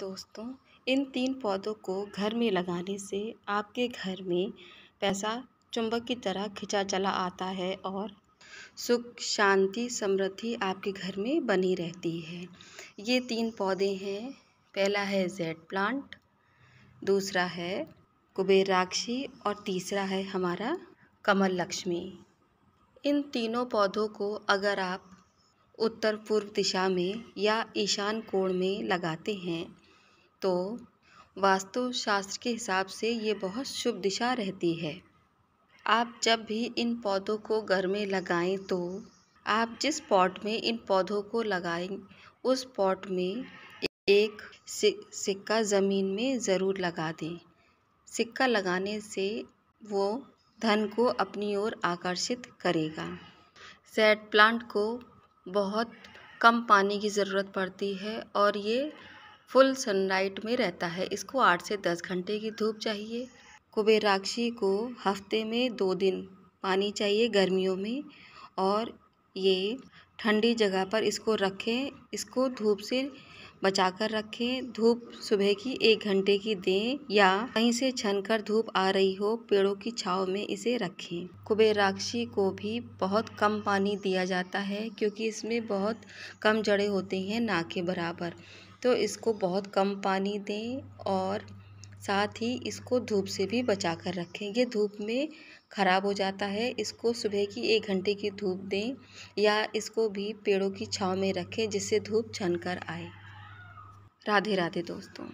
दोस्तों इन तीन पौधों को घर में लगाने से आपके घर में पैसा चुंबक की तरह खिंचा चला आता है और सुख शांति समृद्धि आपके घर में बनी रहती है ये तीन पौधे हैं पहला है जेड प्लांट दूसरा है कुबेर राक्षी और तीसरा है हमारा कमल लक्ष्मी इन तीनों पौधों को अगर आप उत्तर पूर्व दिशा में या ईशान कोण में लगाते हैं तो वास्तुशास्त्र के हिसाब से ये बहुत शुभ दिशा रहती है आप जब भी इन पौधों को घर में लगाएं तो आप जिस पॉट में इन पौधों को लगाएं उस पॉट में एक सिक्का ज़मीन में ज़रूर लगा दें सिक्का लगाने से वो धन को अपनी ओर आकर्षित करेगा सैड प्लांट को बहुत कम पानी की ज़रूरत पड़ती है और ये फुल सनलाइट में रहता है इसको आठ से दस घंटे की धूप चाहिए कुबेराक्षी को हफ्ते में दो दिन पानी चाहिए गर्मियों में और ये ठंडी जगह पर इसको रखें इसको धूप से बचा कर रखें धूप सुबह की एक घंटे की दें या कहीं से छन कर धूप आ रही हो पेड़ों की छाव में इसे रखें कुबेराक्षी को भी बहुत कम पानी दिया जाता है क्योंकि इसमें बहुत कम जड़े होते हैं ना के बराबर तो इसको बहुत कम पानी दें और साथ ही इसको धूप से भी बचा कर रखें ये धूप में ख़राब हो जाता है इसको सुबह की एक घंटे की धूप दें या इसको भी पेड़ों की छाँव में रखें जिससे धूप छन कर आए राधे राधे दोस्तों